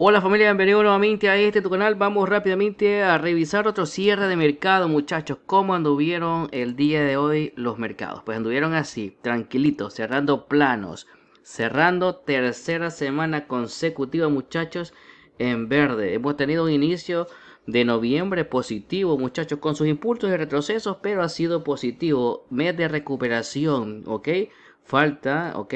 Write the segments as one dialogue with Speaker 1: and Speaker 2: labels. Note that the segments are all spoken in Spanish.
Speaker 1: Hola familia, bienvenido nuevamente a este tu canal. Vamos rápidamente a revisar otro cierre de mercado, muchachos. ¿Cómo anduvieron el día de hoy los mercados? Pues anduvieron así, tranquilitos, cerrando planos, cerrando tercera semana consecutiva, muchachos, en verde. Hemos tenido un inicio de noviembre positivo, muchachos, con sus impulsos y retrocesos, pero ha sido positivo. Mes de recuperación, ¿ok? falta, ok,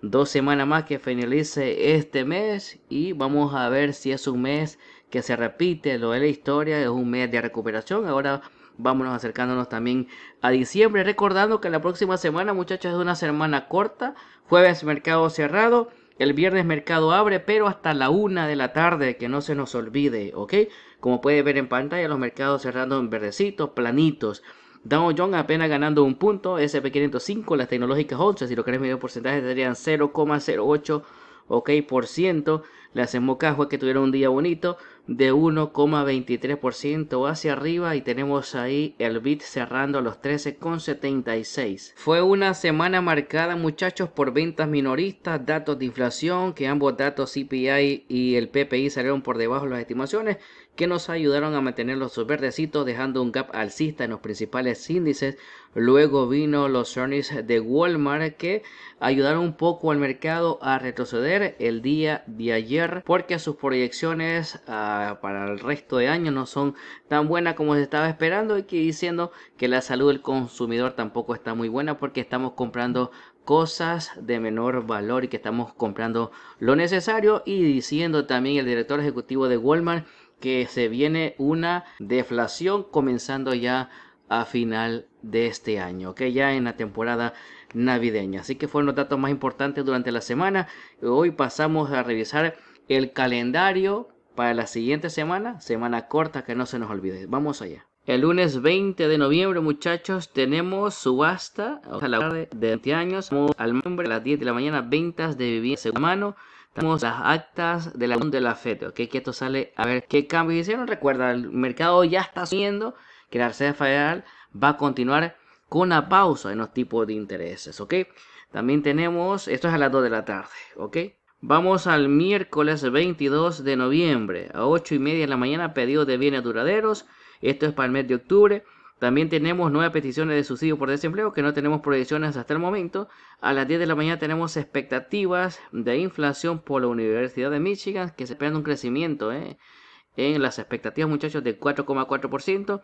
Speaker 1: dos semanas más que finalice este mes y vamos a ver si es un mes que se repite lo de la historia, es un mes de recuperación. Ahora vámonos acercándonos también a diciembre, recordando que la próxima semana, muchachos, es una semana corta, jueves mercado cerrado. El viernes mercado abre, pero hasta la una de la tarde, que no se nos olvide, ¿ok? Como puede ver en pantalla, los mercados cerrando en verdecitos, planitos. Dow Jones apenas ganando un punto, SP505, las tecnológicas 11, si lo querés medir porcentaje serían 0,08%. Ok, por ciento, las que tuvieron un día bonito de 1,23% hacia arriba y tenemos ahí el bit cerrando a los 13,76. Fue una semana marcada muchachos por ventas minoristas, datos de inflación, que ambos datos CPI y el PPI salieron por debajo de las estimaciones que nos ayudaron a mantener los verdecitos dejando un gap alcista en los principales índices. Luego vino los earnings de Walmart que ayudaron un poco al mercado a retroceder el día de ayer porque sus proyecciones ah, para el resto de año no son tan buenas como se estaba esperando y que diciendo que la salud del consumidor tampoco está muy buena porque estamos comprando cosas de menor valor y que estamos comprando lo necesario y diciendo también el director ejecutivo de Walmart que se viene una deflación comenzando ya a final de este año, que ya en la temporada navideña. Así que fueron los datos más importantes durante la semana. Hoy pasamos a revisar el calendario para la siguiente semana, semana corta que no se nos olvide. Vamos allá. El lunes 20 de noviembre, muchachos, tenemos subasta a la tarde de 20 años. Al nombre a las 10 de la mañana, ventas de vivienda segunda mano. Tenemos las actas de la de la FED, ok, que esto sale a ver qué cambios hicieron. Recuerda, el mercado ya está asumiendo que la Reserva Federal va a continuar con una pausa en los tipos de intereses, ok. También tenemos, esto es a las 2 de la tarde, ok. Vamos al miércoles 22 de noviembre a 8 y media de la mañana, pedido de bienes duraderos. Esto es para el mes de octubre. También tenemos nueve peticiones de subsidio por desempleo que no tenemos proyecciones hasta el momento. A las 10 de la mañana tenemos expectativas de inflación por la Universidad de Michigan que se espera un crecimiento ¿eh? en las expectativas muchachos de 4,4%.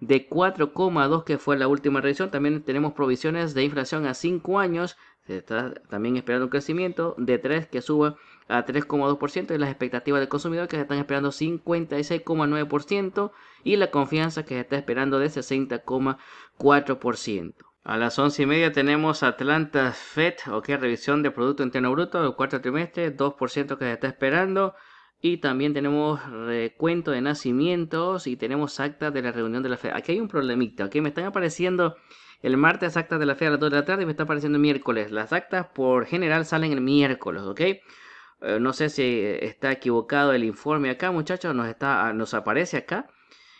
Speaker 1: De 4,2 que fue la última revisión, también tenemos provisiones de inflación a 5 años, se está también esperando un crecimiento de 3 que suba a 3,2% y las expectativas del consumidor que se están esperando 56,9% y la confianza que se está esperando de 60,4%. A las 11 y media tenemos Atlanta FED, o revisión de Producto Interno Bruto del cuarto trimestre, 2% que se está esperando. Y también tenemos recuento de nacimientos y tenemos actas de la reunión de la FED. Aquí hay un problemita, aquí me están apareciendo el martes actas de la FED a las 2 de la tarde y me está apareciendo miércoles. Las actas por general salen el miércoles, ¿ok? Eh, no sé si está equivocado el informe acá, muchachos, nos, está, ah, nos aparece acá.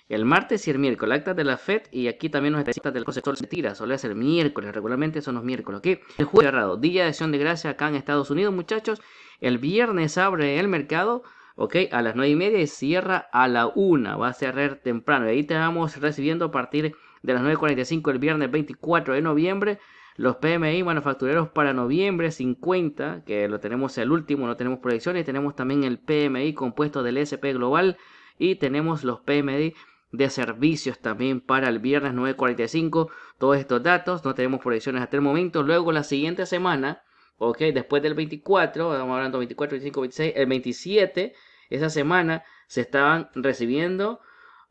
Speaker 1: El martes y el miércoles, actas de la FED y aquí también nos está del Consejo se Tira, suele ser miércoles, regularmente son los miércoles, El jueves cerrado, día de acción de gracia acá en Estados Unidos, muchachos. El viernes abre el mercado, ¿ok? A las nueve y media y cierra a la 1, va a cerrar temprano. Y ahí te vamos recibiendo a partir de las 9.45 el viernes 24 de noviembre. Los PMI manufactureros para noviembre 50, que lo tenemos el último, no tenemos proyecciones. Tenemos también el PMI compuesto del SP Global y tenemos los PMI de servicios también para el viernes 9.45. Todos estos datos, no tenemos proyecciones hasta el momento. Luego la siguiente semana, ok, después del 24, estamos hablando 24, 25, 26, el 27, esa semana se estaban recibiendo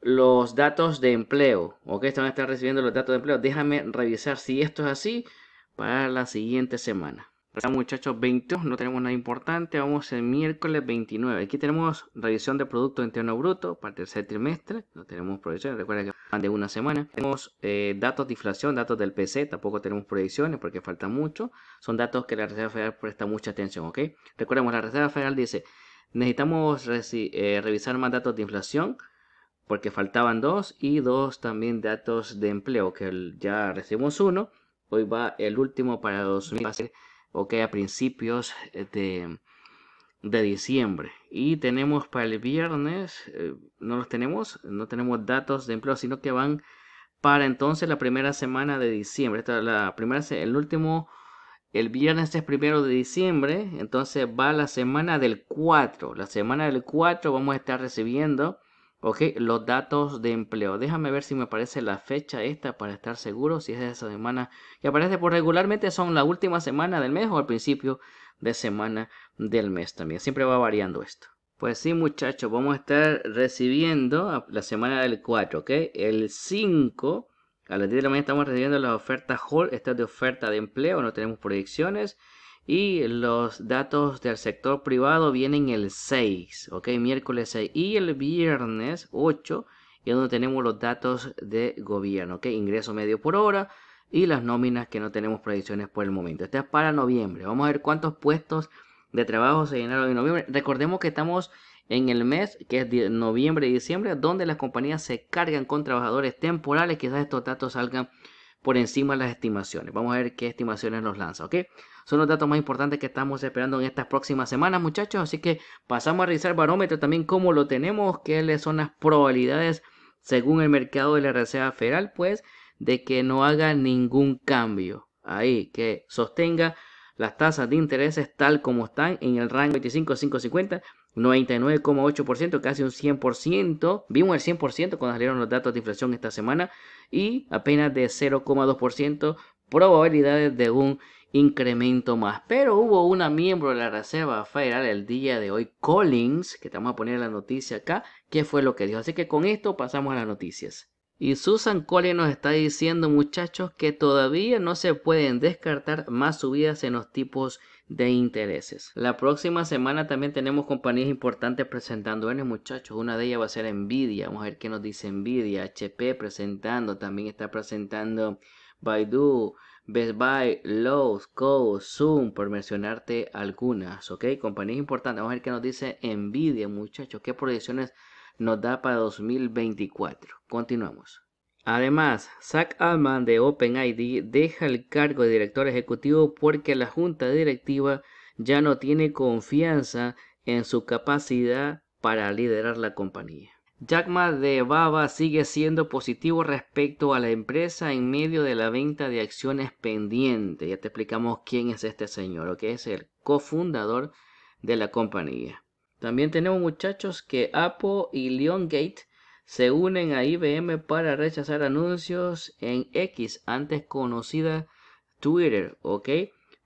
Speaker 1: los datos de empleo, ok, estaban estar recibiendo los datos de empleo. Déjame revisar si esto es así para la siguiente semana. muchachos, 22, no tenemos nada importante. Vamos el miércoles 29. Aquí tenemos revisión de Producto Interno Bruto para el tercer trimestre. No tenemos proyecciones, Recuerden que van de una semana. Tenemos eh, datos de inflación, datos del PC. Tampoco tenemos proyecciones porque falta mucho. Son datos que la Reserva Federal presta mucha atención, ¿ok? Recordemos, la Reserva Federal dice, necesitamos eh, revisar más datos de inflación porque faltaban dos y dos también datos de empleo que ya recibimos uno Hoy va el último para 2000, va a ok, a principios eh, de, diciembre. Y tenemos para el viernes, eh, no los tenemos, no tenemos datos de empleo, sino que van para entonces la primera semana de diciembre. Esta, la primera, el último, el viernes es primero de diciembre, entonces va la semana del 4. La semana del 4 vamos a estar recibiendo Ok, los datos de empleo. Déjame ver si me aparece la fecha esta para estar seguro si es de esa semana que aparece. Por pues, regularmente son la última semana del mes o al principio de semana del mes también. Siempre va variando esto. Pues sí, muchachos, vamos a estar recibiendo la semana del 4, ¿ok? El 5, a las 10 de la mañana estamos recibiendo las ofertas Hall. Estas de oferta de empleo, no tenemos proyecciones. Y los datos del sector privado vienen el 6, ok, miércoles 6. Y el viernes 8 es donde tenemos los datos de gobierno, ok, ingreso medio por hora y las nóminas que no tenemos predicciones por el momento. Este es para noviembre. Vamos a ver cuántos puestos de trabajo se llenaron en noviembre. Recordemos que estamos en el mes que es noviembre y diciembre, donde las compañías se cargan con trabajadores temporales. Quizás estos datos salgan por encima de las estimaciones. Vamos a ver qué estimaciones nos lanza, ¿ok? son los datos más importantes que estamos esperando en estas próximas semanas, muchachos. Así que pasamos a revisar el barómetro también cómo lo tenemos, qué son las probabilidades según el mercado de la Reserva Federal, pues, de que no haga ningún cambio. Ahí, que sostenga las tasas de intereses tal como están en el rango 25-550, 99,8%, casi un 100%. Vimos el 100% cuando salieron los datos de inflación esta semana y apenas de 0,2% probabilidades de un incremento más. Pero hubo una miembro de la Reserva Federal el día de hoy, Collins, que te vamos a poner la noticia acá, que fue lo que dijo. Así que con esto pasamos a las noticias. Y Susan Collins nos está diciendo, muchachos, que todavía no se pueden descartar más subidas en los tipos de intereses. La próxima semana también tenemos compañías importantes presentando en muchachos. Una de ellas va a ser Nvidia. Vamos a ver qué nos dice Nvidia. HP presentando, también está presentando Baidu. Best Buy, Lowe's, Co, Zoom, por mencionarte algunas, ¿ok? Compañías importantes. Vamos a ver qué nos dice Nvidia, muchachos. ¿Qué proyecciones nos da para 2024? Continuamos. Además, Zach Alman de OpenID deja el cargo de director ejecutivo porque la junta directiva ya no tiene confianza en su capacidad para liderar la compañía. Ma de Baba sigue siendo positivo respecto a la empresa en medio de la venta de acciones pendiente. Ya te explicamos quién es este señor, que es el cofundador de la compañía. También tenemos muchachos que Apple y Gate se unen a IBM para rechazar anuncios en X, antes conocida Twitter, ¿ok?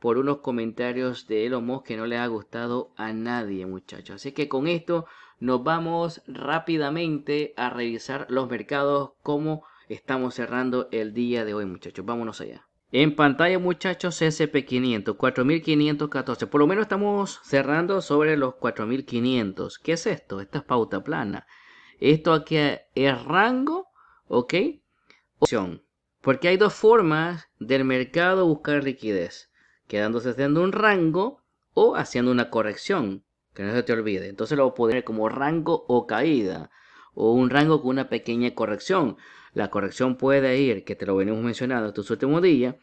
Speaker 1: por unos comentarios de Elon Musk que no le ha gustado a nadie, muchachos. Así que con esto nos vamos rápidamente a revisar los mercados, cómo estamos cerrando el día de hoy, muchachos. Vámonos allá. En pantalla, muchachos, SP500, 4514. Por lo menos estamos cerrando sobre los 4500. ¿Qué es esto? Esta es pauta plana. Esto aquí es rango, ¿ok? Opción. Porque hay dos formas del mercado buscar liquidez quedándose haciendo un rango o haciendo una corrección, que no se te olvide. Entonces lo puedes poner como rango o caída, o un rango con una pequeña corrección. La corrección puede ir, que te lo venimos mencionando tu último día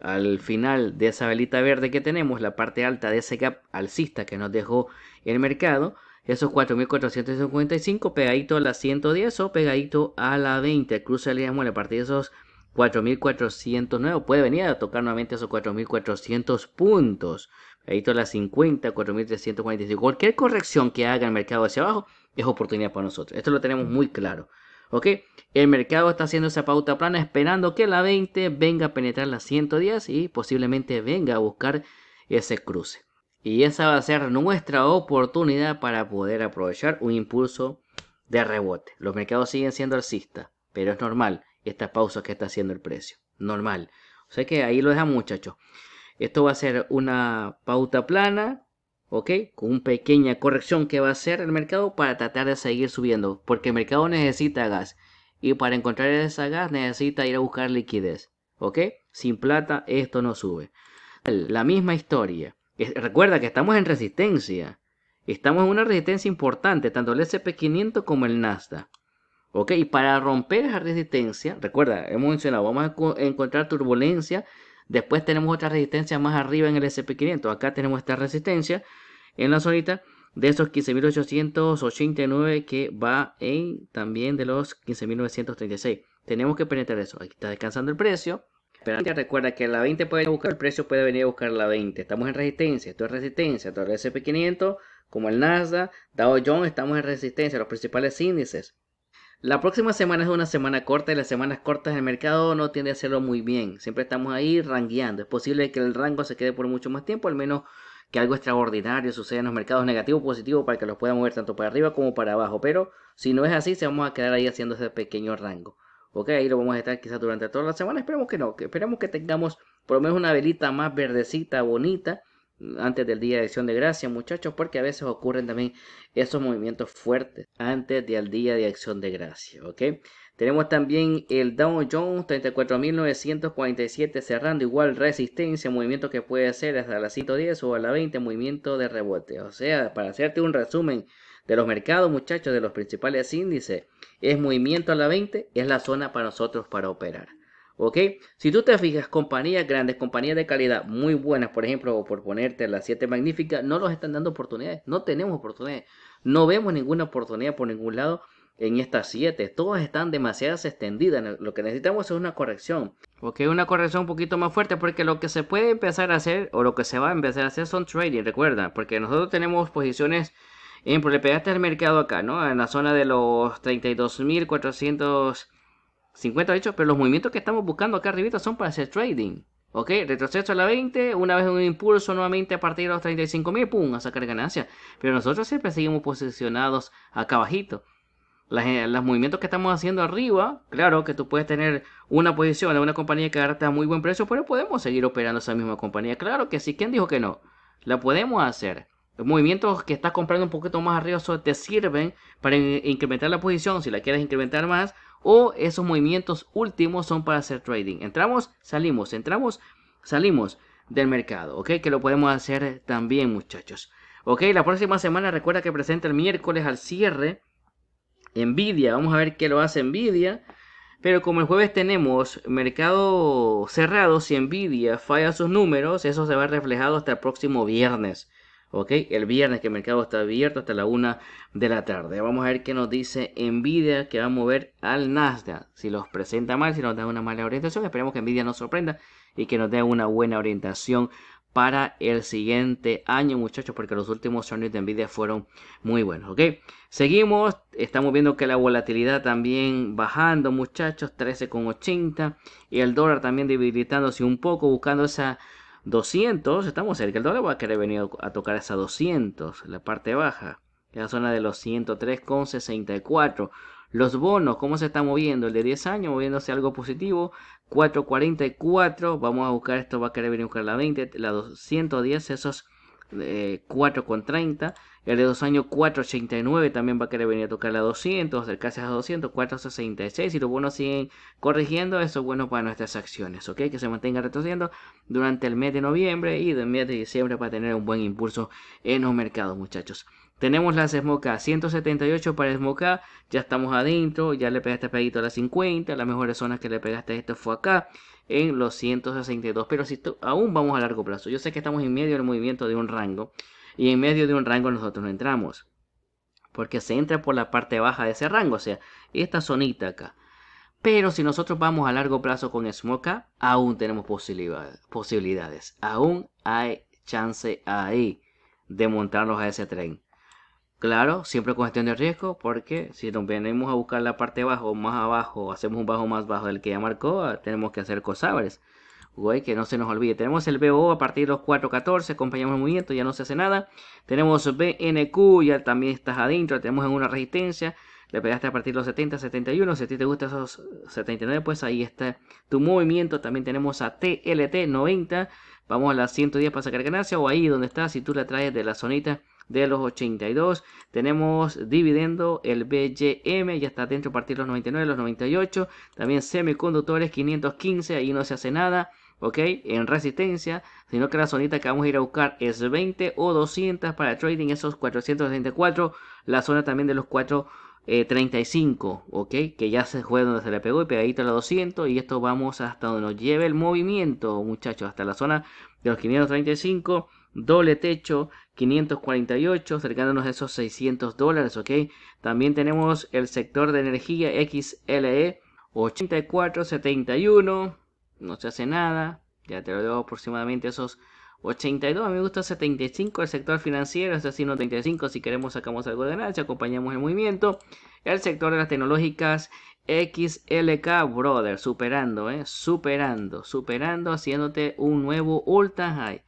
Speaker 1: al final de esa velita verde que tenemos, la parte alta de ese gap alcista que nos dejó el mercado, esos 4.455 pegadito a la 110 o pegadito a la 20, el cruce le la parte de esos 4.409. Puede venir a tocar nuevamente esos 4.400 puntos. está la 50, 4.345. Cualquier corrección que haga el mercado hacia abajo es oportunidad para nosotros. Esto lo tenemos mm. muy claro. ¿Ok? El mercado está haciendo esa pauta plana esperando que la 20 venga a penetrar la 110 y posiblemente venga a buscar ese cruce. Y esa va a ser nuestra oportunidad para poder aprovechar un impulso de rebote. Los mercados siguen siendo alcistas. Pero es normal esta pausa que está haciendo el precio. Normal. O sea que ahí lo deja muchachos. Esto va a ser una pauta plana, ¿ok? Con una pequeña corrección que va a hacer el mercado para tratar de seguir subiendo. Porque el mercado necesita gas. Y para encontrar esa gas necesita ir a buscar liquidez. ¿Ok? Sin plata esto no sube. La misma historia. recuerda que estamos en resistencia. Estamos en una resistencia importante, tanto el SP500 como el Nasdaq. ¿Ok? Y para romper esa resistencia, recuerda, hemos mencionado, vamos a encontrar turbulencia. Después tenemos otra resistencia más arriba en el SP500. Acá tenemos esta resistencia en la zona de esos 15.889 que va en también de los 15.936. Tenemos que penetrar eso. Aquí está descansando el precio. Pero recuerda que la 20 puede buscar, el precio puede venir a buscar la 20. Estamos en resistencia, esto es resistencia, todo el SP500, como el Nasdaq, Dow Jones, estamos en resistencia, los principales índices. La próxima semana es una semana corta y las semanas cortas el mercado no tiende a hacerlo muy bien. Siempre estamos ahí rangueando. Es posible que el rango se quede por mucho más tiempo, al menos que algo extraordinario suceda en los mercados negativo o positivo para que los pueda mover tanto para arriba como para abajo. Pero si no es así, se vamos a quedar ahí haciendo ese pequeño rango. Ok, ahí lo vamos a estar quizás durante toda la semana. Esperemos que no, que esperemos que tengamos por lo menos una velita más verdecita, bonita, antes del día de acción de gracia, muchachos, porque a veces ocurren también esos movimientos fuertes antes del día de acción de gracia, ¿ok? Tenemos también el Dow Jones 34.947 cerrando igual resistencia, movimiento que puede ser hasta la 110 o a la 20, movimiento de rebote. O sea, para hacerte un resumen de los mercados, muchachos, de los principales índices, es movimiento a la 20, es la zona para nosotros para operar. ¿Ok? Si tú te fijas, compañías grandes, compañías de calidad muy buenas, por ejemplo, por ponerte las 7 magníficas, no nos están dando oportunidades. No tenemos oportunidades. No vemos ninguna oportunidad por ningún lado en estas 7. Todas están demasiadas extendidas. Lo que necesitamos es una corrección. Ok, una corrección un poquito más fuerte porque lo que se puede empezar a hacer o lo que se va a empezar a hacer son trading, recuerda. Porque nosotros tenemos posiciones... En, le pegaste al mercado acá, ¿no? En la zona de los 32.400 50 de pero los movimientos que estamos buscando acá arriba son para hacer trading. Ok, retroceso a la 20, una vez un impulso nuevamente a partir de los 35 mil, pum, a sacar ganancia, Pero nosotros siempre seguimos posicionados acá abajito. Eh, los movimientos que estamos haciendo arriba, claro que tú puedes tener una posición en una compañía que harta a muy buen precio, pero podemos seguir operando esa misma compañía. Claro que sí, ¿quién dijo que no? La podemos hacer movimientos que estás comprando un poquito más arriba te sirven para incrementar la posición si la quieres incrementar más o esos movimientos últimos son para hacer trading. Entramos, salimos, entramos, salimos del mercado, ¿ok? Que lo podemos hacer también muchachos. Ok, la próxima semana recuerda que presenta el miércoles al cierre Nvidia, vamos a ver qué lo hace Nvidia. Pero como el jueves tenemos mercado cerrado, si Nvidia falla sus números, eso se va reflejado hasta el próximo viernes. ¿ok? El viernes que el mercado está abierto hasta la 1 de la tarde. Vamos a ver qué nos dice Nvidia que va a mover al Nasdaq. Si los presenta mal, si nos da una mala orientación, esperemos que Nvidia nos sorprenda y que nos dé una buena orientación para el siguiente año, muchachos, porque los últimos años de Nvidia fueron muy buenos, ¿ok? Seguimos, estamos viendo que la volatilidad también bajando, muchachos, 13,80 y el dólar también debilitándose un poco, buscando esa 200, estamos cerca. El dólar va a querer venir a tocar esa 200, la parte baja. La zona de los 103,64. Los bonos, ¿cómo se está moviendo? El de 10 años moviéndose algo positivo. 4.44. Vamos a buscar esto, va a querer venir a buscar la 20, la 210, esos 4.30. Eh, el de dos años 489 también va a querer venir a tocar la 200, acercarse a 200, 466. y los buenos siguen corrigiendo, eso es bueno para nuestras acciones, ¿ok? Que se mantenga retrocediendo durante el mes de noviembre y del mes de diciembre para tener un buen impulso en los mercados, muchachos. Tenemos las SMOCA, 178 para SMOCA, ya estamos adentro, ya le pegaste pedito a las 50, las mejores zonas que le pegaste esto fue acá, en los 162, pero si aún vamos a largo plazo, yo sé que estamos en medio del movimiento de un rango, y en medio de un rango nosotros no entramos. Porque se entra por la parte baja de ese rango, o sea, esta zonita acá. Pero si nosotros vamos a largo plazo con smoke aún tenemos posibilidades. Aún hay chance ahí de montarnos a ese tren. Claro, siempre con gestión de riesgo, porque si nos venimos a buscar la parte bajo, más abajo, hacemos un bajo más bajo del que ya marcó, ah, tenemos que hacer cosabres. Güey, que no se nos olvide. Tenemos el BO a partir de los 4.14, acompañamos el movimiento, ya no se hace nada. Tenemos BNQ, ya también estás adentro, tenemos en una resistencia. Le pegaste a partir de los 70, 71. Si a ti te gusta esos 79, pues ahí está tu movimiento. También tenemos a TLT 90. Vamos a las 110 para sacar ganancia o ahí donde estás si tú la traes de la zonita de los 82. Tenemos dividendo el BGM ya está dentro a partir de los 99, los 98. También semiconductores 515, ahí no se hace nada. ¿ok? En resistencia, sino que la zonita que vamos a ir a buscar es 20 o 200 para trading, esos 434, la zona también de los 435, ¿ok? Que ya se fue donde se le pegó y pegadito a los 200 y esto vamos hasta donde nos lleve el movimiento, muchachos, hasta la zona de los 535, doble techo 548, acercándonos a esos 600 dólares, ¿ok? También tenemos el sector de energía XLE, 84.71, no se hace nada, ya te lo debo aproximadamente esos 82, a mí me gusta 75 el sector financiero, es decir, 35 si queremos sacamos algo de ganancia, acompañamos el movimiento. El sector de las tecnológicas XLK Brother, superando, eh, superando, superando, haciéndote un nuevo ultra high.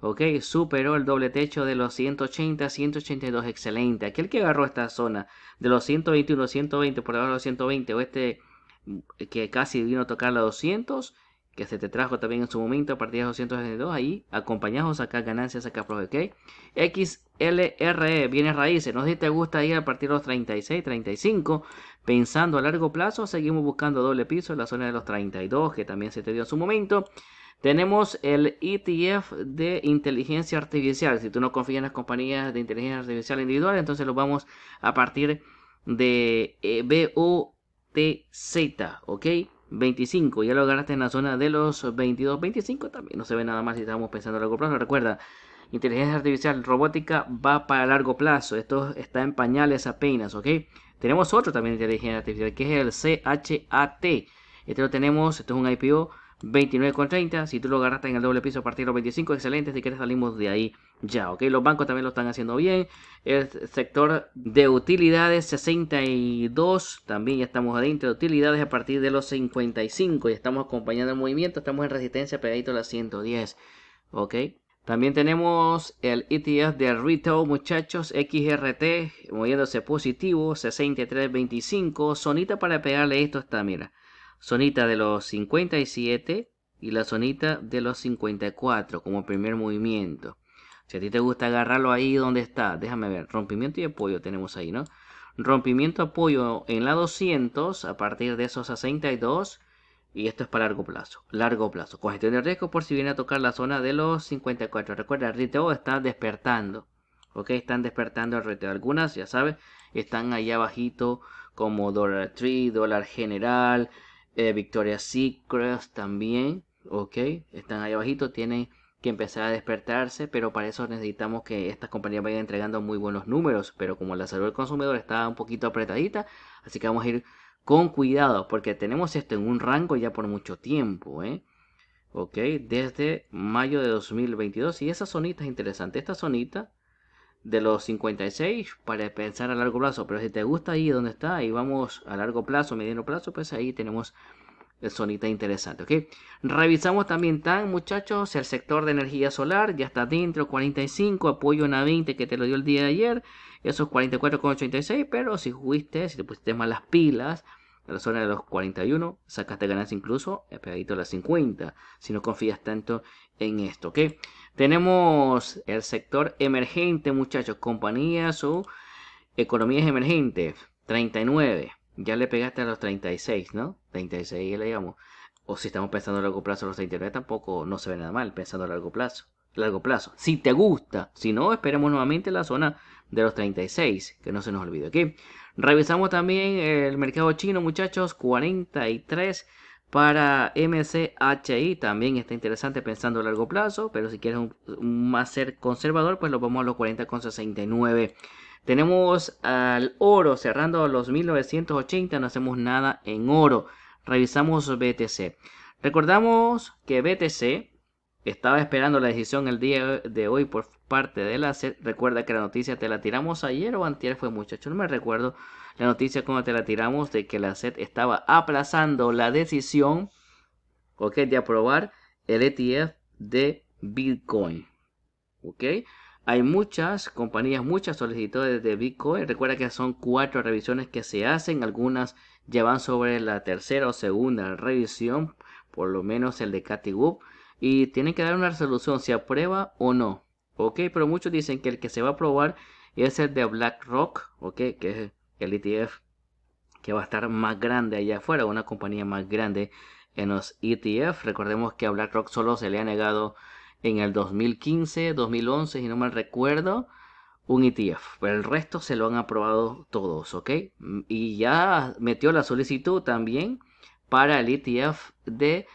Speaker 1: Ok, superó el doble techo de los 180 182. Excelente. Aquel que agarró esta zona de los 121 120 por debajo de los 120 o este mm, que casi vino a tocar la 200 que se te trajo también en su momento a partir de los 262 ahí acompañados acá ganancias acá profit ok XLRE viene raíces nos dice te gusta ir a partir de los 36 35 pensando a largo plazo seguimos buscando doble piso en la zona de los 32 que también se te dio en su momento tenemos el ETF de inteligencia artificial. Si tú no confías en las compañías de inteligencia artificial individual, entonces lo vamos a partir de eh, BOTZ, ¿ok? 25, ya lo ganaste en la zona de los 22, 25 también. No se ve nada más si estamos pensando a largo plazo. Recuerda, inteligencia artificial, robótica va para largo plazo. Esto está en pañales apenas, ¿ok? Tenemos otro también de inteligencia artificial que es el CHAT. Este lo tenemos, esto es un IPO con 29,30. Si tú lo agarraste en el doble piso a partir de los 25, excelente. Si quieres salimos de ahí ya, ¿ok? Los bancos también lo están haciendo bien. El sector de utilidades 62, también ya estamos adentro de utilidades a partir de los 55. Y estamos acompañando el movimiento, estamos en resistencia pegadito a las 110, ¿ok? También tenemos el ETF de RITO, muchachos, XRT, moviéndose positivo, 63.25. Sonita para pegarle esto está, mira sonita de los 57 y la sonita de los 54 como primer movimiento. Si a ti te gusta agarrarlo ahí donde está, déjame ver, rompimiento y apoyo tenemos ahí, ¿no? Rompimiento apoyo en la 200 a partir de esos 62 y esto es para largo plazo, largo plazo. Cogestión de riesgo por si viene a tocar la zona de los 54. Recuerda, el RTO está despertando, ¿ok? Están despertando el RTO. Algunas, ya sabes, están allá abajito como Dollar tree, dólar general, eh, Victoria Secrets también, ok, están ahí abajito, tienen que empezar a despertarse, pero para eso necesitamos que estas compañías vayan entregando muy buenos números, pero como la salud del consumidor está un poquito apretadita, así que vamos a ir con cuidado, porque tenemos esto en un rango ya por mucho tiempo, ¿eh? Ok, desde mayo de 2022, y esa sonita es interesante, esta sonita de los 56 para pensar a largo plazo. Pero si te gusta ahí donde está y vamos a largo plazo, mediano plazo, pues ahí tenemos el sonita interesante, ¿ok? Revisamos también tan, muchachos, el sector de energía solar, ya está dentro, 45, apoyo en a 20 que te lo dio el día de ayer, esos 44,86, pero si fuiste, si te pusiste más las pilas, a la zona de los 41, sacaste ganas incluso pegadito a las 50, si no confías tanto en esto, ¿ok? Tenemos el sector emergente, muchachos, compañías o economías emergentes, 39. Ya le pegaste a los 36, ¿no? 36 le digamos. O si estamos pensando a largo plazo, los 39 tampoco no se ve nada mal pensando a largo plazo. Largo plazo. Si te gusta, si no, esperemos nuevamente la zona de los 36, que no se nos olvide, aquí. Revisamos también el mercado chino, muchachos, 43. Para MCHI también está interesante pensando a largo plazo, pero si quieres un, más ser conservador, pues lo vamos a los 40,69. Tenemos al oro cerrando los 1980, no hacemos nada en oro. Revisamos BTC. Recordamos que BTC estaba esperando la decisión el día de hoy por parte de la SET, Recuerda que la noticia te la tiramos ayer o antier fue muchacho, no me recuerdo. La noticia cuando te la tiramos de que la SET estaba aplazando la decisión ¿ok? de aprobar el ETF de Bitcoin. ¿ok? Hay muchas compañías, muchas solicitudes de Bitcoin. Recuerda que son cuatro revisiones que se hacen. Algunas llevan sobre la tercera o segunda revisión, por lo menos el de Katy Wood. Y tienen que dar una resolución si aprueba o no. Ok, pero muchos dicen que el que se va a aprobar es el de BlackRock, ok, que es el ETF que va a estar más grande allá afuera, una compañía más grande en los ETF. Recordemos que a BlackRock solo se le ha negado en el 2015, 2011, si no mal recuerdo, un ETF. Pero el resto se lo han aprobado todos, ¿ok? Y ya metió la solicitud también para el ETF de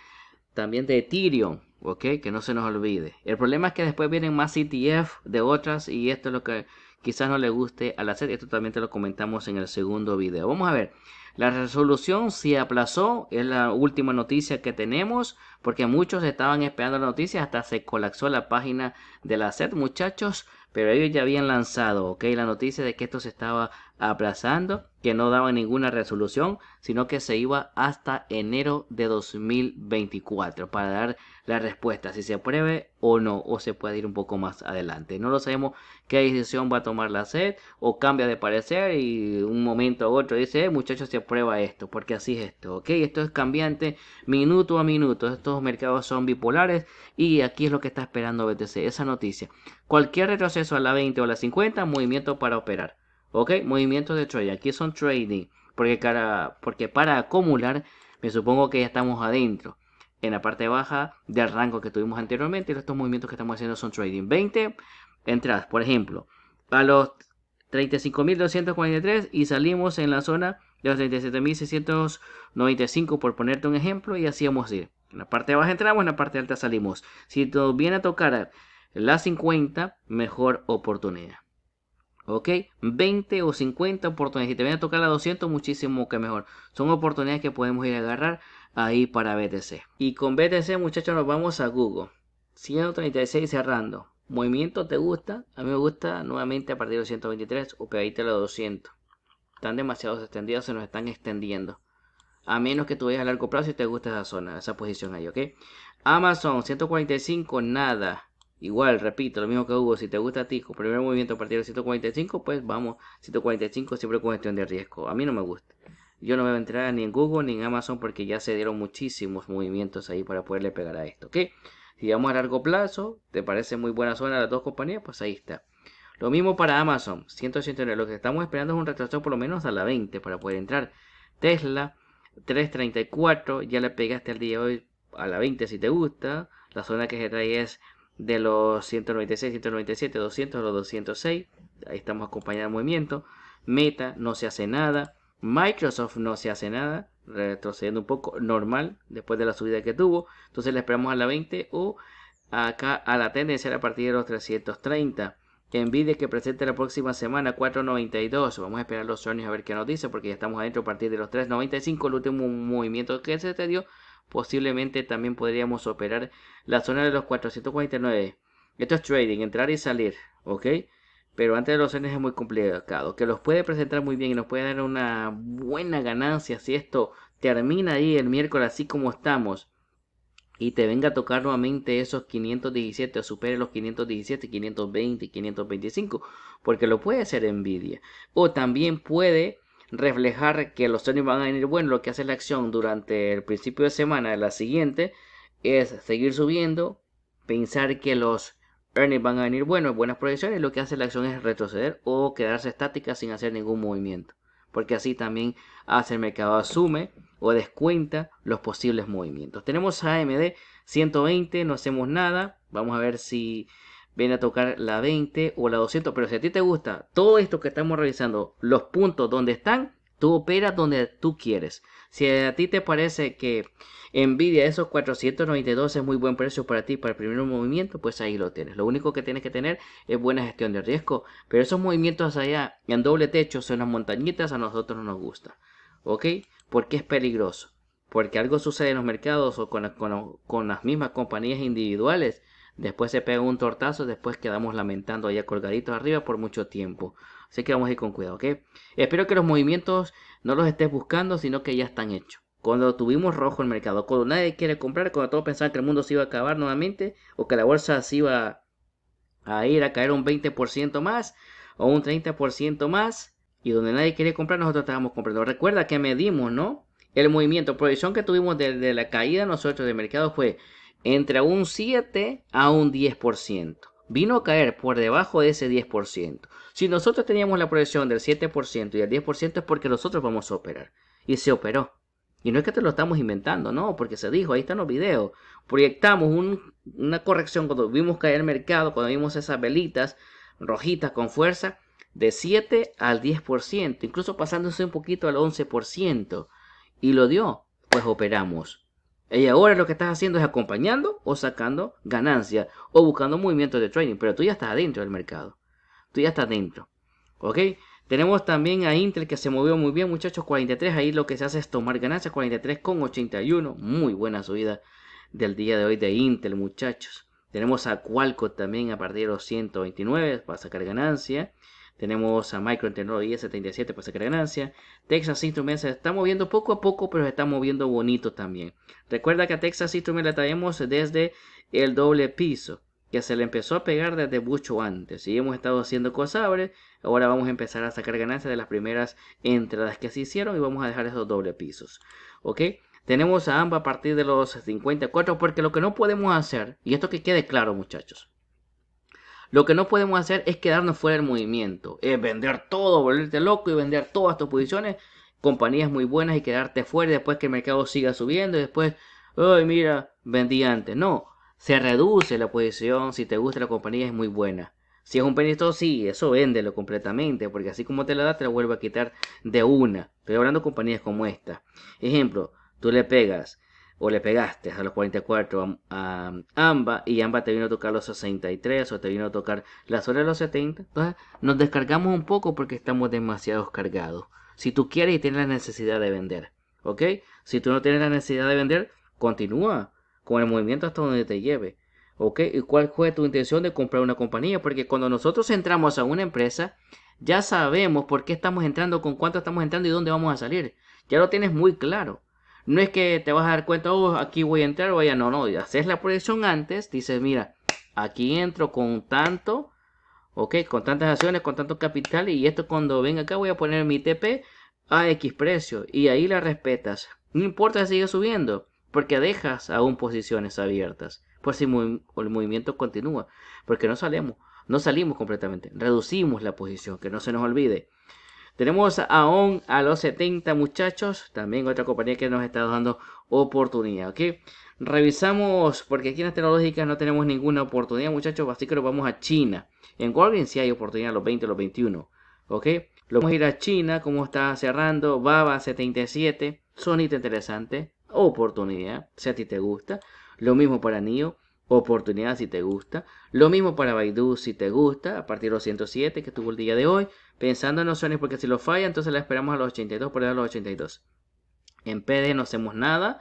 Speaker 1: también de Ethereum. ¿ok? Que no se nos olvide. El problema es que después vienen más CTF de otras y esto es lo que quizás no le guste a la SET. Esto también te lo comentamos en el segundo video. Vamos a ver. La resolución se aplazó, es la última noticia que tenemos, porque muchos estaban esperando la noticia, hasta se colapsó la página de la SED, muchachos, pero ellos ya habían lanzado, ok, la noticia de que esto se estaba aplazando, que no daba ninguna resolución, sino que se iba hasta enero de 2024 para dar la respuesta, si se apruebe o no, o se puede ir un poco más adelante. No lo sabemos qué decisión va a tomar la SED o cambia de parecer y un momento u otro dice, eh, muchachos, se aprueba esto, porque así es esto, ¿ok? Esto es cambiante minuto a minuto, estos mercados son bipolares y aquí es lo que está esperando BTC, esa noticia. Cualquier retroceso a la 20 o la 50, movimiento para operar. Ok, movimientos de trade. Aquí son trading. Porque, cara, porque para acumular, me supongo que ya estamos adentro. En la parte baja del rango que tuvimos anteriormente. Estos movimientos que estamos haciendo son trading. 20 entradas, por ejemplo. A los 35.243 y salimos en la zona de los 37.695 por ponerte un ejemplo y así ir. En la parte baja entramos, en la parte alta salimos. Si nos viene a tocar las 50, mejor oportunidad. ¿Ok? 20 o 50 oportunidades. Si te viene a tocar la 200, muchísimo que mejor. Son oportunidades que podemos ir a agarrar ahí para BTC. Y con BTC, muchachos, nos vamos a Google. 136 cerrando. ¿Movimiento te gusta? A mí me gusta nuevamente a partir de 123 o pegadita a los 200. Están demasiado extendidos, se nos están extendiendo. A menos que tú veas a largo plazo y te guste esa zona, esa posición ahí, ¿ok? Amazon, 145, nada. Igual, repito, lo mismo que Hugo, si te gusta a ti el primer movimiento a partir de 145, pues vamos, 145 siempre con gestión de riesgo. A mí no me gusta. Yo no me voy a entrar ni en Google ni en Amazon porque ya se dieron muchísimos movimientos ahí para poderle pegar a esto, ¿ok? Si vamos a largo plazo, te parece muy buena zona las dos compañías, pues ahí está. Lo mismo para Amazon, 189. Lo que estamos esperando es un retraso por lo menos a la 20 para poder entrar. Tesla, 334, ya le pegaste al día de hoy a la 20 si te gusta. La zona que se trae es de los 196, 197, 200, los 206. Ahí estamos acompañando el movimiento. Meta no se hace nada. Microsoft no se hace nada. Retrocediendo un poco, normal, después de la subida que tuvo. Entonces le esperamos a la 20 o acá a la tendencia a partir de los 330. Envidia que presente la próxima semana 4.92. Vamos a esperar los sonios a ver qué nos dice porque ya estamos adentro a partir de los 3.95. El último movimiento que se te dio posiblemente también podríamos operar la zona de los 449. Esto es trading, entrar y salir, ¿ok? Pero antes de los cenes es muy complicado, que los puede presentar muy bien y nos puede dar una buena ganancia si esto termina ahí el miércoles así como estamos y te venga a tocar nuevamente esos 517 o supere los 517, 520, 525, porque lo puede hacer envidia O también puede reflejar que los earnings van a venir buenos Lo que hace la acción durante el principio de semana de la siguiente es seguir subiendo, pensar que los earnings van a venir buenos, buenas proyecciones. Lo que hace la acción es retroceder o quedarse estática sin hacer ningún movimiento. Porque así también hace el mercado asume o descuenta los posibles movimientos. Tenemos AMD 120, no hacemos nada. Vamos a ver si viene a tocar la 20 o la 200. Pero si a ti te gusta todo esto que estamos realizando, los puntos donde están, tú operas donde tú quieres. Si a ti te parece que envidia esos 492 es muy buen precio para ti para el primer movimiento, pues ahí lo tienes. Lo único que tienes que tener es buena gestión de riesgo. Pero esos movimientos allá en doble techo son las montañitas, a nosotros no nos gusta. ¿Ok? Porque es peligroso. Porque algo sucede en los mercados o con las mismas compañías individuales Después se pega un tortazo, después quedamos lamentando allá colgaditos arriba por mucho tiempo. Así que vamos a ir con cuidado, ¿ok? Espero que los movimientos no los estés buscando, sino que ya están hechos. Cuando tuvimos rojo el mercado, cuando nadie quiere comprar, cuando todos pensaban que el mundo se iba a acabar nuevamente, o que la bolsa se iba a ir a caer un 20% más, o un 30% más, y donde nadie quiere comprar, nosotros estábamos comprando. Recuerda que medimos, ¿no? El movimiento, proyección que tuvimos desde de la caída nosotros del mercado fue entre un 7 a un 10%. Vino a caer por debajo de ese 10%. Si nosotros teníamos la proyección del 7% y el 10% es porque nosotros vamos a operar. Y se operó. Y no es que te lo estamos inventando, no, porque se dijo, ahí están los videos. Proyectamos una corrección cuando vimos caer el mercado, cuando vimos esas velitas rojitas con fuerza, de 7 al 10%, incluso pasándose un poquito al 11%. Y lo dio, pues operamos. Y ahora lo que estás haciendo es acompañando o sacando ganancias o buscando movimientos de trading, pero tú ya estás adentro del mercado. Tú ya estás dentro. ¿Ok? Tenemos también a Intel que se movió muy bien, muchachos. 43. Ahí lo que se hace es tomar ganancias. 43,81. Muy buena subida del día de hoy de Intel, muchachos. Tenemos a Qualcomm también a partir de los 129 para sacar ganancia. Tenemos a en y 77 para sacar ganancia. Texas Instruments se está moviendo poco a poco, pero se está moviendo bonito también. Recuerda que a Texas Instruments la traemos desde el doble piso, que se le empezó a pegar desde mucho antes. Y hemos estado haciendo cosas Ahora vamos a empezar a sacar ganancias de las primeras entradas que se hicieron y vamos a dejar esos doble pisos. ¿Ok? Tenemos a ambas a partir de los 54, porque lo que no podemos hacer, y esto que quede claro muchachos, lo que no podemos hacer es quedarnos fuera del movimiento, es vender todo, volverte loco y vender todas tus posiciones, compañías muy buenas y quedarte fuera después que el mercado siga subiendo y después, ay mira, vendí antes. No, se reduce la posición si te gusta la compañía es muy buena. Si es un penito, sí, eso véndelo completamente, porque así como te la da, te la vuelve a quitar de una. Pero hablando de compañías como esta. Ejemplo, tú le pegas o le pegaste a los 44 a, AMBA y AMBA te vino a tocar los 63 o te vino a tocar las horas de los 70, entonces nos descargamos un poco porque estamos demasiado cargados. Si tú quieres y tienes la necesidad de vender, ¿ok? Si tú no tienes la necesidad de vender, continúa con el movimiento hasta donde te lleve, ¿ok? ¿Y cuál fue tu intención de comprar una compañía? Porque cuando nosotros entramos a una empresa, ya sabemos por qué estamos entrando, con cuánto estamos entrando y dónde vamos a salir. Ya lo tienes muy claro. No es que te vas a dar cuenta, oh, aquí voy a entrar, vaya, no, no, haces la proyección antes, dices, mira, aquí entro con tanto, ok, con tantas acciones, con tanto capital, y esto cuando venga acá voy a poner mi TP a X precio, y ahí la respetas. No importa si sigue subiendo, porque dejas aún posiciones abiertas, por si el movimiento continúa, porque no salimos, no salimos completamente, reducimos la posición, que no se nos olvide. Tenemos aún a los 70 muchachos, también otra compañía que nos está dando oportunidad, ¿ok? Revisamos, porque aquí en las tecnológicas no tenemos ninguna oportunidad muchachos, así que nos vamos a China. En Walgreens sí hay oportunidad a los 20, a los 21, ¿ok? Lo vamos a ir a China, como está cerrando, Baba 77, Sonita interesante, oportunidad, si a ti te gusta. Lo mismo para NIO, oportunidad si te gusta. Lo mismo para Baidu si te gusta, a partir de los 107 que tuvo el día de hoy. Pensando en opciones porque si lo falla, entonces la esperamos a los 82 por dar los 82. En PD no hacemos nada.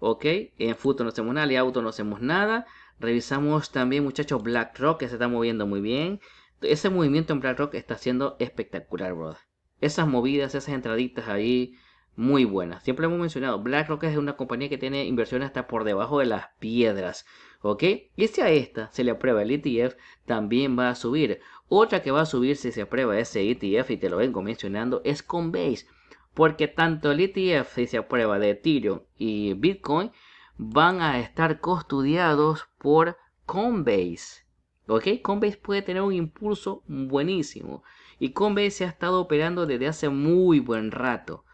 Speaker 1: Ok, en Futo no hacemos nada, y Auto no hacemos nada. Revisamos también, muchachos, BlackRock, que se está moviendo muy bien. Ese movimiento en BlackRock está siendo espectacular, bro. Esas movidas, esas entraditas ahí, muy buenas. Siempre hemos mencionado, BlackRock es una compañía que tiene inversiones hasta por debajo de las piedras. ¿Ok? Y si a esta se le aprueba el ETF, también va a subir. Otra que va a subir si se aprueba ese ETF, y te lo vengo mencionando, es Coinbase. Porque tanto el ETF, si se aprueba de Ethereum y Bitcoin, van a estar custodiados por Coinbase. ¿Ok? Coinbase puede tener un impulso buenísimo. Y Coinbase se ha estado operando desde hace muy buen rato.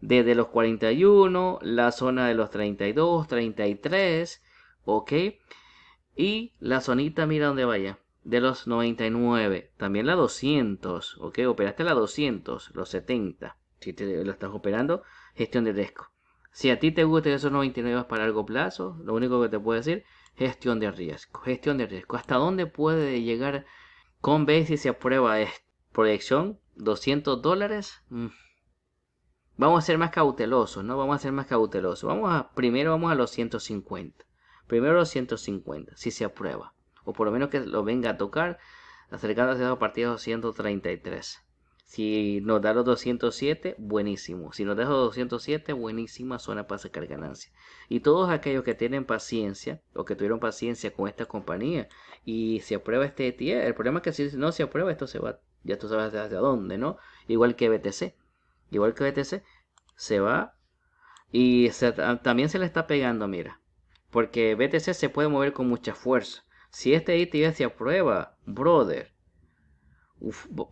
Speaker 1: Desde los 41, la zona de los 32, 33 ok. Y la zonita, mira donde vaya, de los 99, también la 200, ok, operaste la 200, los 70, si te lo estás operando, gestión de riesgo. Si a ti te gustan esos 99 para largo plazo, lo único que te puedo decir, gestión de riesgo, gestión de riesgo. ¿Hasta dónde puede llegar con B si se aprueba esta proyección? 200 dólares. Mm. Vamos a ser más cautelosos, ¿no? Vamos a ser más cautelosos. Vamos a, primero vamos a los 150. Primero 150, si se aprueba. O por lo menos que lo venga a tocar, acercándose a los partidos 233 Si nos da los 207, buenísimo. Si nos deja los 207, buenísima zona para sacar ganancia. Y todos aquellos que tienen paciencia o que tuvieron paciencia con esta compañía y se aprueba este ETF, el problema es que si no se aprueba, esto se va, ya tú sabes desde dónde, ¿no? Igual que BTC. Igual que BTC, se va y también se le está pegando, mira porque BTC se puede mover con mucha fuerza. Si este ETF se aprueba, brother,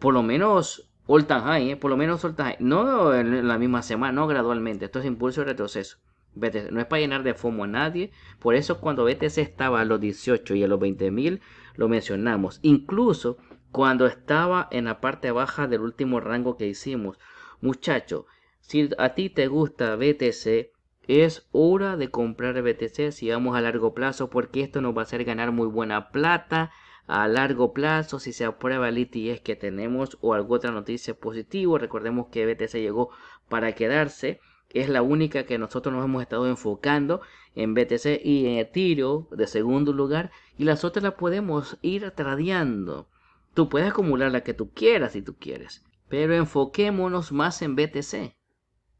Speaker 1: por lo menos all high, eh, por lo menos all high. No en la misma semana, no gradualmente. Esto es impulso y retroceso. BTC. No es para llenar de FOMO a nadie. Por eso cuando BTC estaba a los 18 y a los 20 mil, lo mencionamos. Incluso cuando estaba en la parte baja del último rango que hicimos. Muchacho, si a ti te gusta BTC, es hora de comprar BTC si vamos a largo plazo porque esto nos va a hacer ganar muy buena plata a largo plazo si se aprueba el ITS e que tenemos o alguna otra noticia positiva. Recordemos que BTC llegó para quedarse. Es la única que nosotros nos hemos estado enfocando en BTC y en Ethereum de segundo lugar. Y las otras las podemos ir tradeando. Tú puedes acumular la que tú quieras si tú quieres. Pero enfoquémonos más en BTC.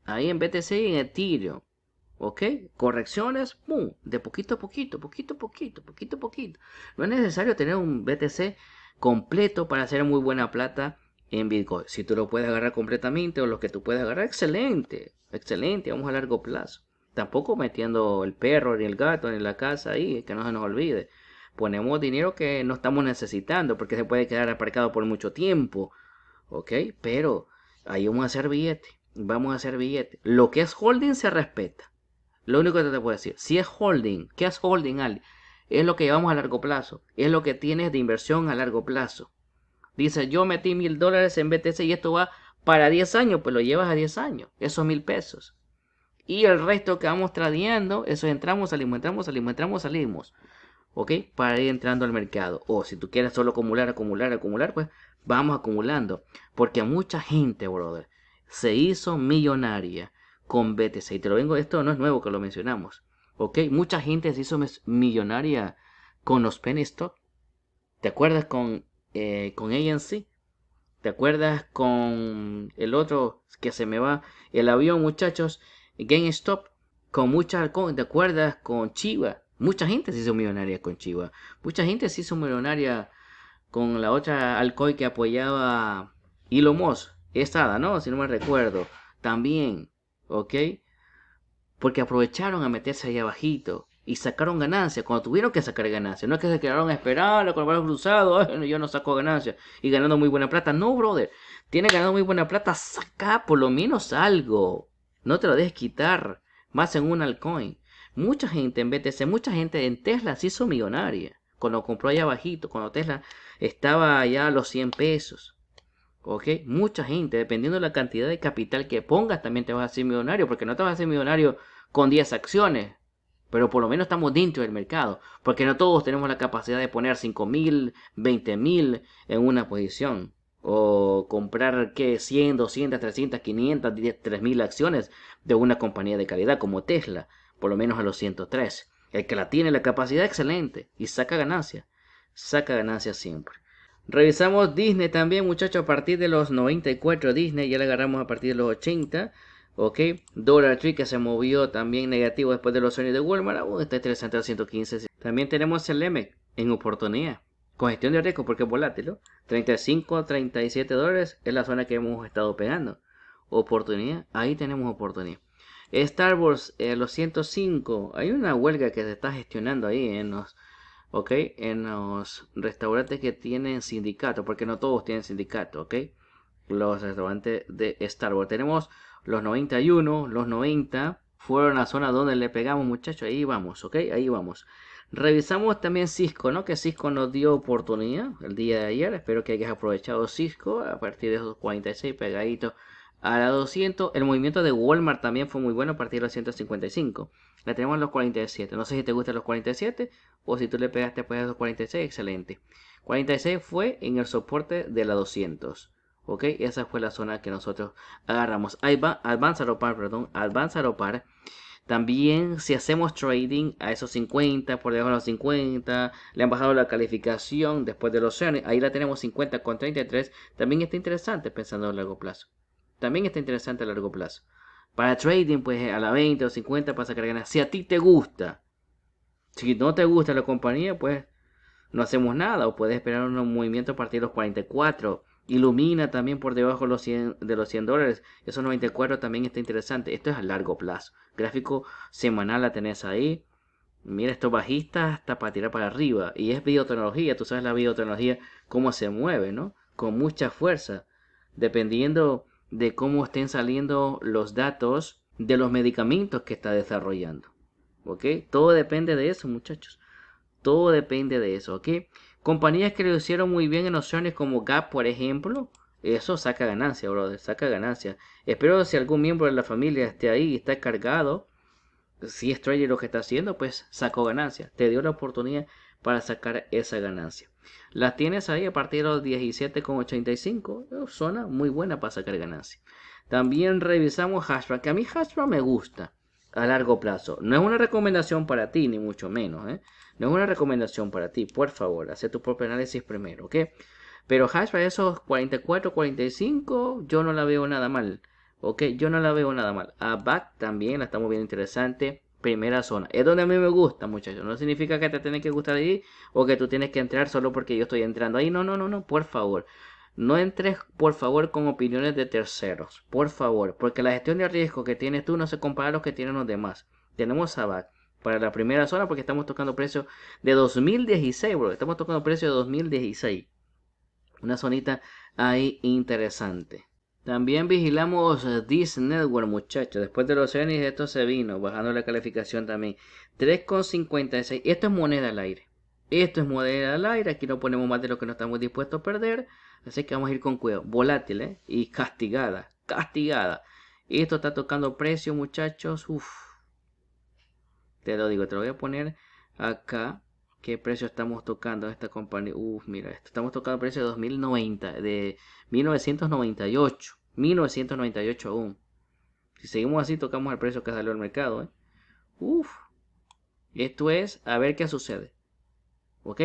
Speaker 1: Ahí en BTC y en Ethereum. ¿Ok? Correcciones, De poquito a poquito, poquito a poquito, poquito a poquito. No es necesario tener un BTC completo para hacer muy buena plata en Bitcoin. Si tú lo puedes agarrar completamente o lo que tú puedes agarrar, excelente, excelente, vamos a largo plazo. Tampoco metiendo el perro ni el gato ni la casa ahí, que no se nos olvide. Ponemos dinero que no estamos necesitando porque se puede quedar aparcado por mucho tiempo. ¿Ok? Pero ahí vamos a hacer billete. Vamos a hacer billete. Lo que es holding se respeta. Lo único que te puedo decir, si es holding, ¿qué es holding, Es lo que llevamos a largo plazo, es lo que tienes de inversión a largo plazo. Dice, yo metí mil dólares en BTC y esto va para 10 años, pues lo llevas a 10 años, esos mil pesos. Y el resto que vamos tradiendo, eso entramos, salimos, entramos, salimos, salimos. ¿Ok? Para ir entrando al mercado. O si tú quieres solo acumular, acumular, acumular, pues vamos acumulando. Porque mucha gente, brother, se hizo millonaria con BTC. Y te lo vengo, esto no es nuevo que lo mencionamos. ¿Ok? Mucha gente se hizo millonaria con los pen ¿Te acuerdas con, eh, en ANC? ¿Te acuerdas con el otro que se me va? El avión, muchachos. stop Con muchas, ¿te acuerdas? Con Chiva. Mucha gente se hizo millonaria con Chiva. Mucha gente se hizo millonaria con la otra Alcoy que apoyaba Elon Musk. da ¿no? Si no me recuerdo. También. ¿ok? Porque aprovecharon a meterse ahí abajito y sacaron ganancia cuando tuvieron que sacar ganancias. No es que se quedaron a esperar, con los cruzados, yo no saco ganancia y ganando muy buena plata. No, brother, tiene ganado muy buena plata, saca por lo menos algo. No te lo dejes quitar, más en un altcoin. Mucha gente en BTC, mucha gente en Tesla se hizo millonaria. Cuando compró allá abajito, cuando Tesla estaba allá a los 100 pesos. ¿Ok? Mucha gente, dependiendo de la cantidad de capital que pongas, también te vas a hacer millonario, porque no te vas a hacer millonario con 10 acciones, pero por lo menos estamos dentro del mercado, porque no todos tenemos la capacidad de poner 5.000, mil, mil en una posición, o comprar que 100, 200, 300, 500, 10, mil acciones de una compañía de calidad como Tesla, por lo menos a los 103. El que la tiene la capacidad, excelente, y saca ganancia, saca ganancia siempre. Revisamos Disney también, muchachos, a partir de los 94 Disney, ya le agarramos a partir de los 80. Ok, Dollar Tree que se movió también negativo después de los sueños de Walmart. está interesante 115. También tenemos el M en oportunidad. Con gestión de riesgo porque es volátil. 35 35, 37 dólares es la zona que hemos estado pegando. Oportunidad, ahí tenemos oportunidad. Star Wars, eh, los 105. Hay una huelga que se está gestionando ahí en los ¿ok? En los restaurantes que tienen sindicato, porque no todos tienen sindicato, ¿ok? Los restaurantes de Starbucks. Tenemos los 91, los 90 fueron a la zona donde le pegamos, muchachos. Ahí vamos, ¿ok? Ahí vamos. Revisamos también Cisco, ¿no? Que Cisco nos dio oportunidad el día de ayer. Espero que hayas aprovechado Cisco a partir de esos 46 pegaditos a la 200. El movimiento de Walmart también fue muy bueno a partir de los 155. La tenemos en los 47. No sé si te gustan los 47 o si tú le pegaste después pues, de los 46, excelente. 46 fue en el soporte de la 200. ¿Ok? Esa fue la zona que nosotros agarramos. Ahí va, lo par, perdón. lo par. También si hacemos trading a esos 50, por debajo de los 50, le han bajado la calificación después de los opciones. Ahí la tenemos 50 con 33. También está interesante pensando a largo plazo. También está interesante a largo plazo. Para trading, pues eh, a la 20 o 50 para sacar ganas. Si a ti te gusta. Si no te gusta la compañía, pues no hacemos nada. O puedes esperar un movimiento a partir de los 44. Ilumina también por debajo los de los 100 dólares. Esos 94 también está interesante. Esto es a largo plazo. Gráfico semanal la tenés ahí. Mira, esto bajista hasta para tirar para arriba. Y es biotecnología. Tú sabes la biotecnología, cómo se mueve, ¿no? Con mucha fuerza. Dependiendo de cómo estén saliendo los datos de los medicamentos que está desarrollando. ¿Ok? Todo depende de eso, muchachos. Todo depende de eso, ¿ok? Compañías que lo hicieron muy bien en opciones como Gap, por ejemplo, eso saca ganancia, brother, saca ganancia. Espero si algún miembro de la familia esté ahí y está cargado, si es trader lo que está haciendo, pues sacó ganancia. Te dio la oportunidad para sacar esa ganancia. Las tienes ahí a partir de los 17,85. Eh, zona muy buena para sacar ganancia. También revisamos Hashra, que a mí Hashtag me gusta a largo plazo. No es una recomendación para ti, ni mucho menos. ¿eh? No es una recomendación para ti. Por favor, haz tu propio análisis primero, Pero Hashtag, esos 44, 45, yo no la veo nada mal. ¿Ok? Yo no la veo nada mal. A Back también la estamos viendo interesante primera zona. Es donde a mí me gusta, muchachos. No significa que te tiene que gustar ahí o que tú tienes que entrar solo porque yo estoy entrando ahí. No, no, no, no, por favor. No entres, por favor, con opiniones de terceros. Por favor, porque la gestión de riesgo que tienes tú no se compara a los que tienen los demás. Tenemos sabad para la primera zona porque estamos tocando precio de 2016, bro. Estamos tocando precio de 2016. Una zonita ahí interesante. También vigilamos eh, Disney Network, muchachos. Después de los Zenith, esto se vino, bajando la calificación también. 3,56. Esto es moneda al aire. Esto es moneda al aire. Aquí no ponemos más de lo que no estamos dispuestos a perder. Así que vamos a ir con cuidado. Volátil, ¿eh? Y castigada. Castigada. Esto está tocando precio, muchachos. Uf. Te lo digo, te lo voy a poner acá. ¿Qué precio estamos tocando en esta compañía? Uf, mira, estamos tocando precio de 2090, de 1998. 1998 aún. Si seguimos así, tocamos el precio que salió al mercado. ¿eh? Uf. Esto es a ver qué sucede. ¿Ok?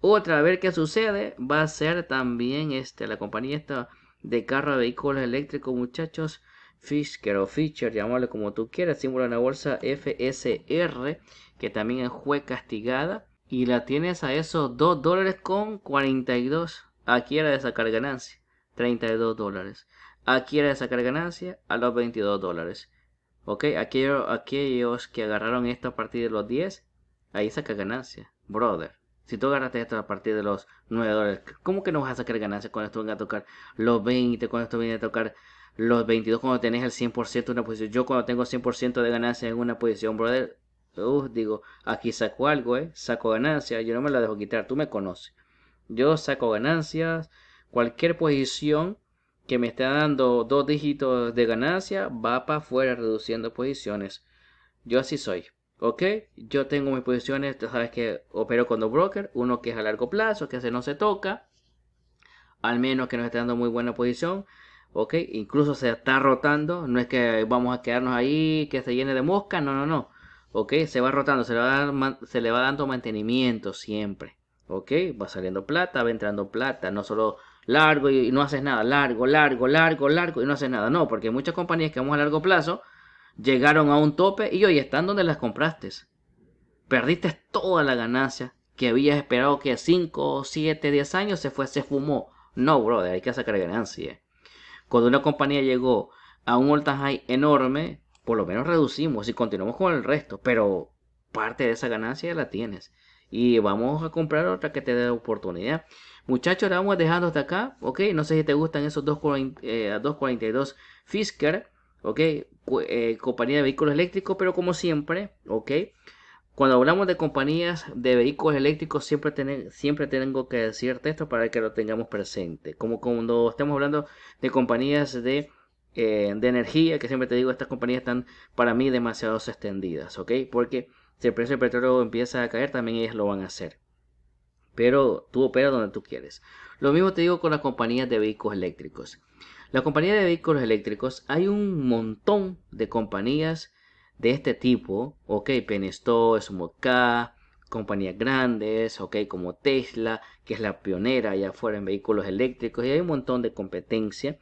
Speaker 1: Otra, a ver qué sucede, va a ser también este, la compañía esta de carro de vehículos eléctricos, muchachos. Fischer o Fisher, llamarle como tú quieras, símbolo en la bolsa FSR, que también fue castigada y la tienes a esos 2 dólares con 42. Aquí era de sacar ganancia, 32 dólares. Aquí era de sacar ganancia a los 22 dólares. Ok, aquellos, aquellos que agarraron esto a partir de los 10, ahí saca ganancia, brother. Si tú agarraste esto a partir de los 9 dólares, ¿cómo que no vas a sacar ganancia cuando esto venga a tocar los 20, cuando esto venga a tocar los 22, cuando tenés el 100% de una posición? Yo cuando tengo 100% de ganancia en una posición, brother, digo, aquí saco algo, ¿eh? Saco ganancias, yo no me la dejo quitar, tú me conoces. Yo saco ganancias, cualquier posición que me esté dando dos dígitos de ganancia va para afuera reduciendo posiciones. Yo así soy. ¿Ok? Yo tengo mis posiciones, Tú sabes que opero con dos brokers, uno que es a largo plazo, que se no se toca, al menos que no esté dando muy buena posición. ¿Ok? Incluso se está rotando, no es que vamos a quedarnos ahí, que se llene de mosca, no, no, no. ¿ok? Se va rotando, se le va, dando mantenimiento siempre, ¿ok? Va saliendo plata, va entrando plata, no solo largo y, no haces nada, largo, largo, largo, largo y no haces nada, no, porque muchas compañías que vamos a largo plazo llegaron a un tope y hoy están donde las compraste. Perdiste toda la ganancia que habías esperado que a 5, 7, 10 años se fue, se fumó. No, brother, hay que sacar ganancia. Cuando una compañía llegó a un all high enorme, por lo menos reducimos y continuamos con el resto, pero parte de esa ganancia la tienes. Y vamos a comprar otra que te dé oportunidad. Muchachos, la vamos dejando hasta acá, ¿ok? No sé si te gustan esos 242 eh, Fisker, ¿ok? Eh, compañía de vehículos eléctricos, pero como siempre, ¿ok? Cuando hablamos de compañías de vehículos eléctricos, siempre, siempre tengo que decirte esto para que lo tengamos presente. Como cuando estamos hablando de compañías de eh, de energía, que siempre te digo, estas compañías están para mí demasiado extendidas, ¿ok? Porque si el precio del petróleo empieza a caer, también ellas lo van a hacer. Pero tú operas donde tú quieres. Lo mismo te digo con las compañías de vehículos eléctricos. la compañía de vehículos eléctricos, hay un montón de compañías de este tipo, ok, Penesto, SmoK, compañías grandes, ok, como Tesla, que es la pionera allá afuera en vehículos eléctricos, y hay un montón de competencia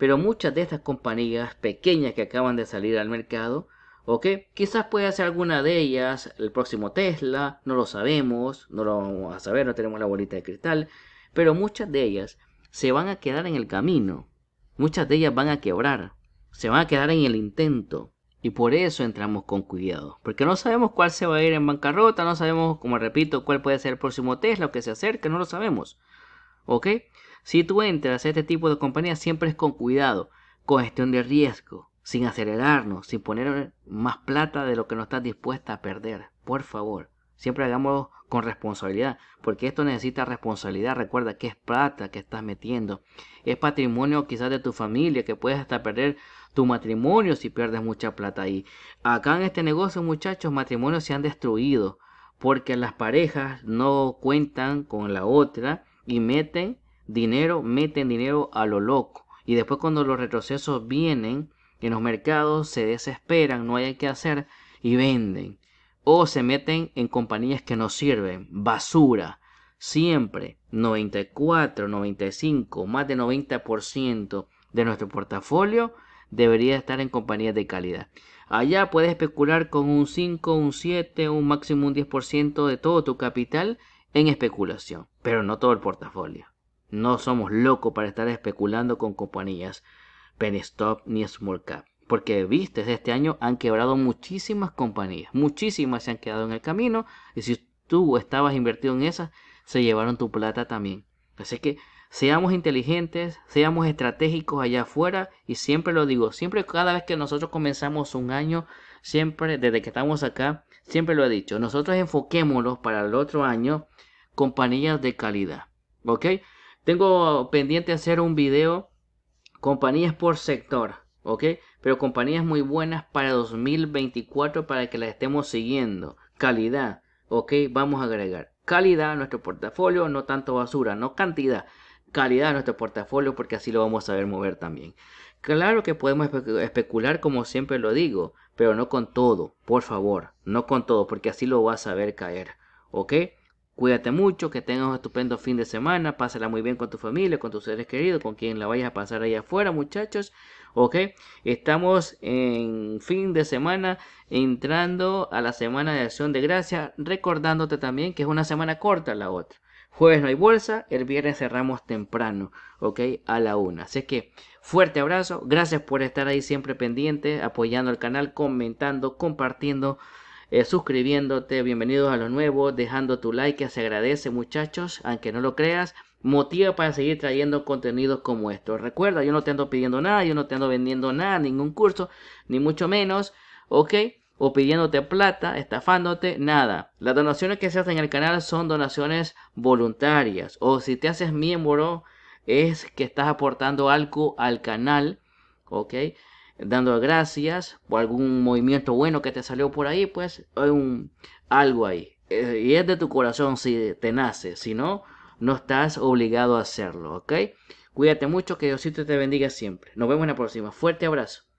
Speaker 1: pero muchas de estas compañías pequeñas que acaban de salir al mercado, ¿ok? Quizás pueda ser alguna de ellas el próximo Tesla, no lo sabemos, no lo vamos a saber, no tenemos la bolita de cristal, pero muchas de ellas se van a quedar en el camino, muchas de ellas van a quebrar, se van a quedar en el intento. Y por eso entramos con cuidado, porque no sabemos cuál se va a ir en bancarrota, no sabemos, como repito, cuál puede ser el próximo Tesla o que se acerque, no lo sabemos. ¿Ok? Si tú entras a este tipo de compañías siempre es con cuidado, con gestión de riesgo, sin acelerarnos, sin poner más plata de lo que no estás dispuesta a perder. Por favor, siempre hagámoslo con responsabilidad, porque esto necesita responsabilidad. Recuerda que es plata que estás metiendo, es patrimonio quizás de tu familia, que puedes hasta perder tu matrimonio si pierdes mucha plata ahí. Acá en este negocio, muchachos, matrimonios se han destruido porque las parejas no cuentan con la otra y meten dinero, meten dinero a lo loco. Y después cuando los retrocesos vienen, en los mercados se desesperan, no hay que hacer y venden. O se meten en compañías que no sirven, basura. Siempre 94, 95, más de 90% de nuestro portafolio debería estar en compañías de calidad. Allá puedes especular con un 5, un 7, un máximo un 10% de todo tu capital en especulación, pero no todo el portafolio. No somos locos para estar especulando con compañías Penny ni Small Cap. Porque viste, este año han quebrado muchísimas compañías. Muchísimas se han quedado en el camino. Y si tú estabas invertido en esas, se llevaron tu plata también. Así que seamos inteligentes, seamos estratégicos allá afuera. Y siempre lo digo, siempre cada vez que nosotros comenzamos un año, siempre desde que estamos acá, siempre lo he dicho, nosotros enfoquémonos para el otro año compañías de calidad. ¿Ok? Tengo pendiente hacer un video compañías por sector, ¿ok? Pero compañías muy buenas para 2024 para que las estemos siguiendo. Calidad, ¿ok? Vamos a agregar calidad a nuestro portafolio, no tanto basura, no cantidad. Calidad a nuestro portafolio porque así lo vamos a ver mover también. Claro que podemos especular como siempre lo digo, pero no con todo, por favor, no con todo, porque así lo vas a ver caer, ¿ok? Cuídate mucho, que tengas un estupendo fin de semana, pásala muy bien con tu familia, con tus seres queridos, con quien la vayas a pasar ahí afuera, muchachos. Ok, estamos en fin de semana, entrando a la semana de acción de gracia, recordándote también que es una semana corta la otra. Jueves no hay bolsa, el viernes cerramos temprano, ok, a la una. Así que fuerte abrazo, gracias por estar ahí siempre pendiente, apoyando el canal, comentando, compartiendo. Eh, suscribiéndote. Bienvenidos a los nuevos, dejando tu like que se agradece muchachos, aunque no lo creas. Motiva para seguir trayendo contenidos como estos. Recuerda, yo no te ando pidiendo nada, yo no te ando vendiendo nada, ningún curso, ni mucho menos, ¿ok? O pidiéndote plata, estafándote, nada. Las donaciones que se hacen en el canal son donaciones voluntarias. O si te haces miembro, es que estás aportando algo al canal, ¿ok? dando gracias por algún movimiento bueno que te salió por ahí, pues hay un, algo ahí. Eh, y es de tu corazón si te nace, si no, no estás obligado a hacerlo, ¿ok? Cuídate mucho, que Diosito te bendiga siempre. Nos vemos en la próxima. Fuerte abrazo.